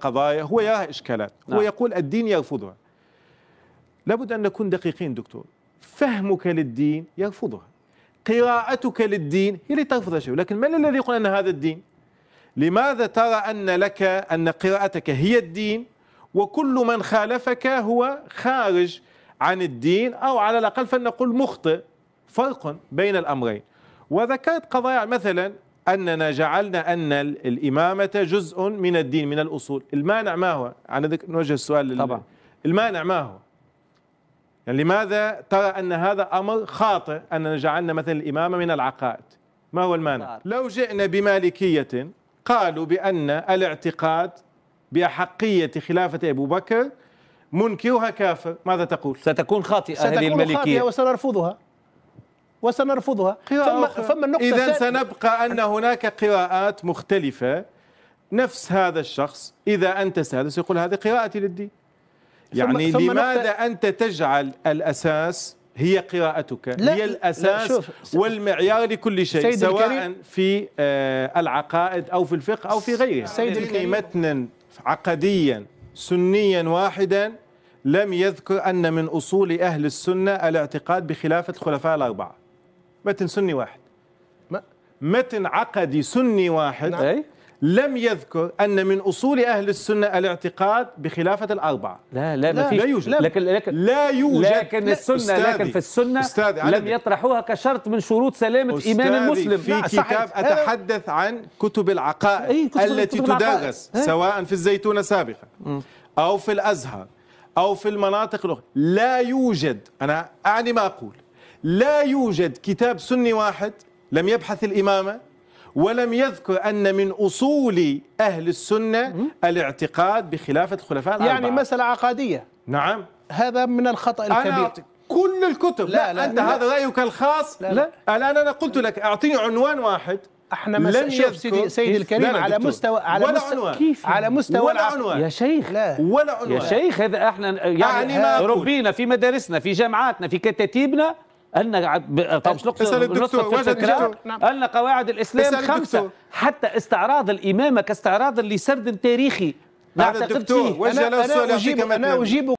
قضايا هو يراها إشكالات نعم. هو يقول الدين يرفضها لابد أن نكون دقيقين دكتور فهمك للدين يرفضها قراءتك للدين هي اللي ترفض هذا الشيء لكن من الذي يقول أن هذا الدين لماذا ترى أن لك أن قراءتك هي الدين وكل من خالفك هو خارج عن الدين أو على الأقل فلنقول مخطئ فرق بين الأمرين وذكرت قضايا مثلا أننا جعلنا أن الإمامة جزء من الدين من الأصول المانع ما هو على نوجه السؤال طبعا المانع ما هو يعني لماذا ترى أن هذا أمر خاطئ أننا جعلنا مثلا الإمامة من العقائد ما هو المانع لو جئنا بمالكية قالوا بأن الاعتقاد بأحقية خلافة أبو بكر منكرها كافر ماذا تقول ستكون خاطئة ستكون هذه الملكية خاطئة وسنرفضها وسنرفضها فما, فما النقطة إذا سنبقى أن هناك قراءات مختلفة نفس هذا الشخص إذا أنت سادس يقول هذه قراءتي للدين يعني ثم لماذا ثم أنت تجعل الأساس هي قراءتك لا هي الأساس لا والمعيار لكل شيء سواء الكريم في آه، العقائد أو في الفقه أو في غيره سيد يعني الكريم متنا عقديا سنيا واحدا لم يذكر أن من أصول أهل السنة الاعتقاد بخلافة الخلفاء الأربعة متن سني واحد متن عقدي سني واحد نعم. لم يذكر أن من أصول أهل السنة الاعتقاد بخلافة الأربعة لا لا, لا, لا يوجد لكن, لكن لا يوجد لكن لا السنة أستاذي لكن في السنة أستاذي لم يطرحوها كشرط من شروط سلامة إيمان المسلم في كتاب أتحدث أيوه. عن كتب العقائد أي كتب التي كتب تدرس سواء في الزيتونة سابقا أو في الأزهر أو في المناطق الأخرى لا يوجد أنا أعني ما أقول لا يوجد كتاب سني واحد لم يبحث الإمامة ولم يذكر أن من أصول أهل السنة الاعتقاد بخلافة الخلفاء الأربعة يعني مسألة عقادية نعم هذا من الخطأ الكبير أنا كل الكتب لا, لا, لا أنت لا هذا رأيك الخاص لا, لا الآن أنا قلت لك أعطيني عنوان واحد احنا ما شوف سيدي سيدي الكريم على مستوى على ولا مستوى عنوان كيف على مستوى ولا عنوان يا شيخ لا ولا عنوان يا شيخ هذا احنا يعني, يعني ربينا في مدارسنا في جامعاتنا في كتاتيبنا أن طب نسخة نعم. أن قواعد الإسلام خمسة حتى استعراض الإمامة كاستعراض لسرد تاريخي نعتقد فيه أنا, أنا أجيب